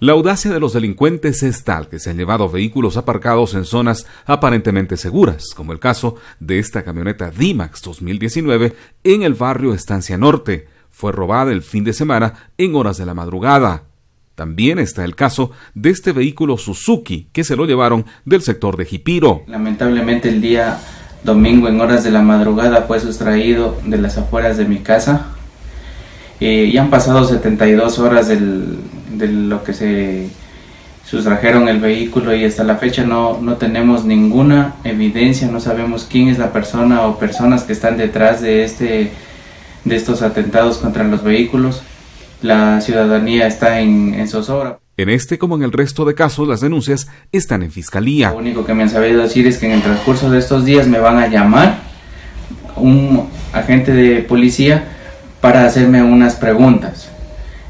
La audacia de los delincuentes es tal que se han llevado vehículos aparcados en zonas aparentemente seguras, como el caso de esta camioneta D-Max 2019 en el barrio Estancia Norte. Fue robada el fin de semana en horas de la madrugada. También está el caso de este vehículo Suzuki que se lo llevaron del sector de Jipiro. Lamentablemente el día domingo en horas de la madrugada fue sustraído de las afueras de mi casa. Eh, y han pasado 72 horas del, de lo que se sustrajeron el vehículo y hasta la fecha no, no tenemos ninguna evidencia, no sabemos quién es la persona o personas que están detrás de, este, de estos atentados contra los vehículos. La ciudadanía está en, en zozobra. En este, como en el resto de casos, las denuncias están en fiscalía. Lo único que me han sabido decir es que en el transcurso de estos días me van a llamar un agente de policía para hacerme unas preguntas.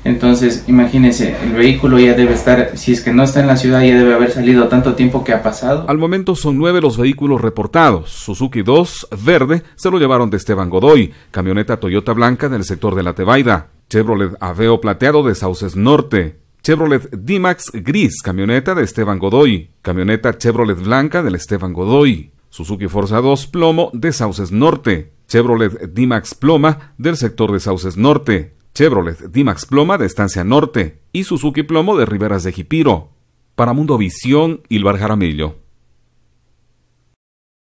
Entonces, imagínense, el vehículo ya debe estar, si es que no está en la ciudad, ya debe haber salido tanto tiempo que ha pasado. Al momento son nueve los vehículos reportados. Suzuki 2, verde, se lo llevaron de Esteban Godoy, camioneta Toyota Blanca del sector de La Tebaida, Chevrolet Aveo Plateado de Sauces Norte, Chevrolet D-Max Gris, camioneta de Esteban Godoy, camioneta Chevrolet Blanca del Esteban Godoy, Suzuki Forza 2 Plomo de Sauces Norte, Chevrolet D-Max Ploma del sector de Sauces Norte, Chevrolet Dimax Ploma de Estancia Norte y Suzuki Plomo de Riberas de Jipiro. Para Mundo Visión, Ilvar Jaramillo.